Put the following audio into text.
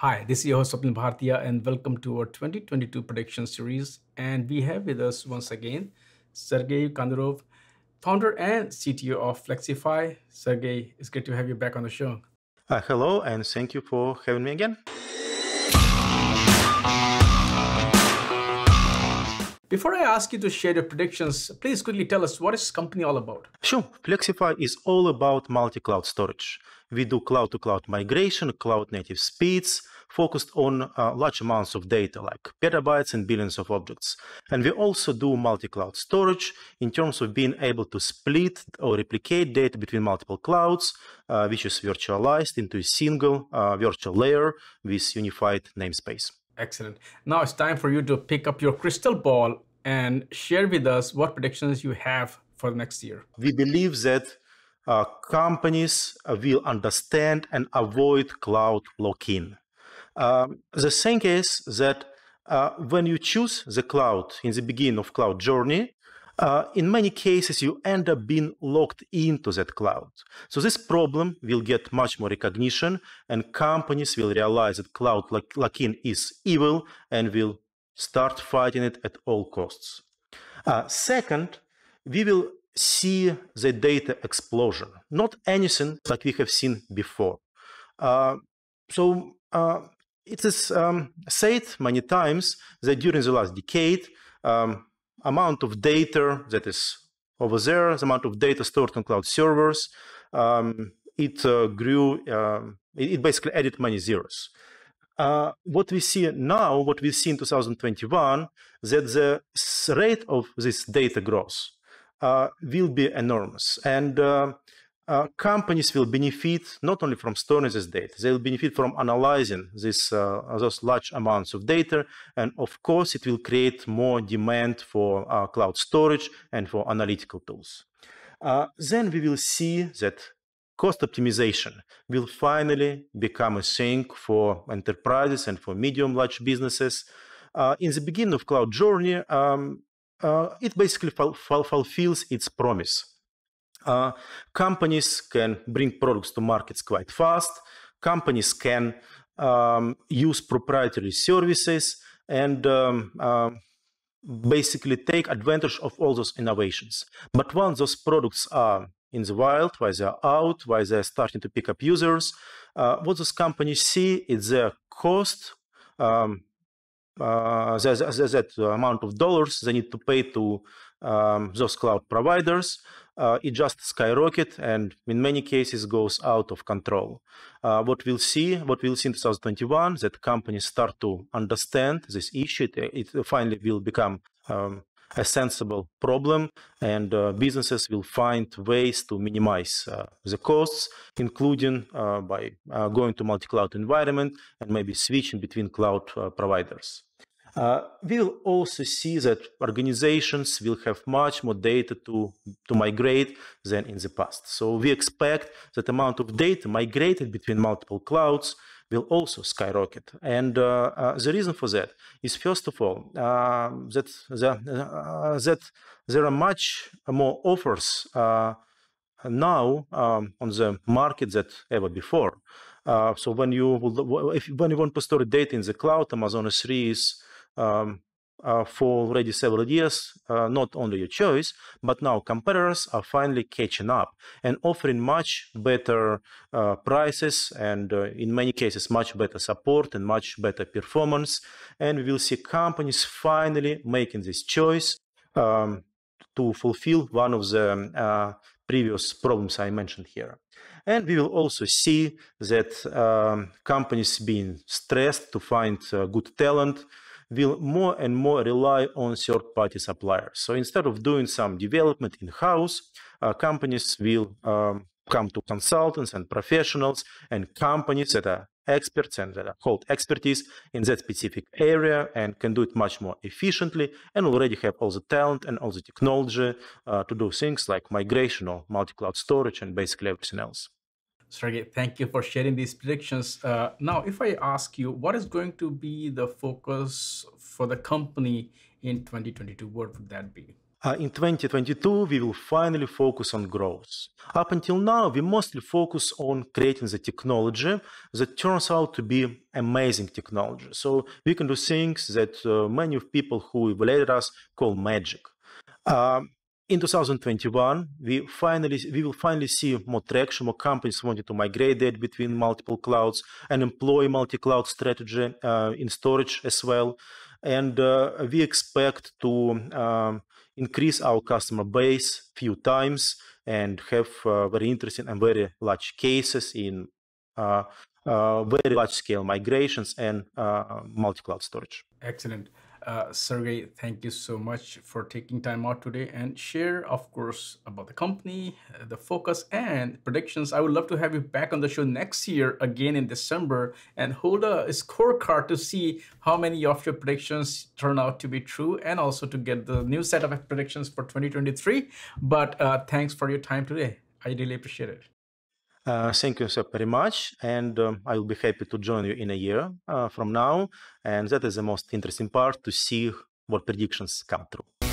Hi, this is your host Swapnil Bhartiya and welcome to our 2022 prediction series. And we have with us once again Sergey Kandurov, founder and CTO of Flexify. Sergey, it's great to have you back on the show. Uh, hello, and thank you for having me again. Before I ask you to share your predictions, please quickly tell us what is company all about? Sure. Flexify is all about multi-cloud storage. We do cloud-to-cloud -cloud migration, cloud-native speeds, focused on uh, large amounts of data like petabytes and billions of objects. And we also do multi-cloud storage in terms of being able to split or replicate data between multiple clouds, uh, which is virtualized into a single uh, virtual layer with unified namespace. Excellent. Now it's time for you to pick up your crystal ball and share with us what predictions you have for next year. We believe that uh, companies will understand and avoid cloud lock in. Um, the thing is that uh, when you choose the cloud in the beginning of cloud journey, uh, in many cases you end up being locked into that cloud. So this problem will get much more recognition, and companies will realize that cloud lock-in is evil and will start fighting it at all costs. Uh, second, we will see the data explosion, not anything like we have seen before. Uh, so uh, it is um, said many times that during the last decade, um, amount of data that is over there, the amount of data stored on cloud servers. Um, it uh, grew, um, it, it, basically added many zeros. Uh, what we see now, what we see in 2021, that the rate of this data growth uh, will be enormous. And um, uh, companies will benefit not only from storing this data, they will benefit from analyzing this, uh, those large amounts of data. And of course, it will create more demand for uh, cloud storage and for analytical tools. Uh, then we will see that cost optimization will finally become a thing for enterprises and for medium large businesses. Uh, in the beginning of cloud journey, um, it basically fulfills its promise uh, companies can bring products to markets quite fast. Companies can um, use proprietary services and um, uh, basically take advantage of all those innovations. But once those products are in the wild, why they are out, why they are starting to pick up users, uh, what those companies see is their cost, um, uh, amount of dollars they need to pay to um, those cloud providers, uh, it just skyrocket and in many cases goes out of control. Uh, what we'll see, what we'll see in 2021, that companies start to understand this issue. It, it finally will become um, a sensible problem, and uh, businesses will find ways to minimize uh, the costs, including uh, by uh, going to multi-cloud environment and maybe switching between cloud uh, providers. Uh, we'll also see that organizations will have much more data to, to migrate than in the past. So we expect that amount of data migrated between multiple clouds will also skyrocket. And uh, uh, the reason for that is, first of all, um, that, the, uh, that there are much more offers uh, now um, on the market than ever before. Uh, so when you, will, if, when you want to store data in the cloud, Amazon S3 is um, uh, for already several years, uh, not only your choice, but now competitors are finally catching up and offering much better uh, prices and, uh, in many cases, much better support and much better performance. And we will see companies finally making this choice um, to fulfill one of the um, uh, previous problems I mentioned here. And we will also see that um, companies being stressed to find uh, good talent will more and more rely on third-party suppliers. So instead of doing some development in-house, uh, companies will um, come to consultants and professionals and companies that are experts and that hold expertise in that specific area and can do it much more efficiently and already have all the talent and all the technology uh, to do things like migration or multi-cloud storage and basically everything else. Sergey, thank you for sharing these predictions. Uh, now, if I ask you, what is going to be the focus for the company in 2022? What would that be? Uh, in 2022, we will finally focus on growth. Up until now, we mostly focus on creating the technology that turns out to be amazing technology. So we can do things that uh, many of people who evaluated us call magic. Um, in 2021, we finally we will finally see more traction, more companies wanting to migrate that between multiple clouds and employ multi-cloud strategy uh, in storage as well. And uh, we expect to um, increase our customer base few times and have uh, very interesting and very large cases in uh, uh, very large scale migrations and uh, multi-cloud storage. Excellent uh, Sergey, thank you so much for taking time out today and share, of course, about the company, uh, the focus, and predictions. I would love to have you back on the show next year again in December and hold a scorecard to see how many of your predictions turn out to be true and also to get the new set of predictions for 2023. But uh, thanks for your time today. I really appreciate it. Uh, thank you so very much, and um, I will be happy to join you in a year uh, from now. And that is the most interesting part to see what predictions come true.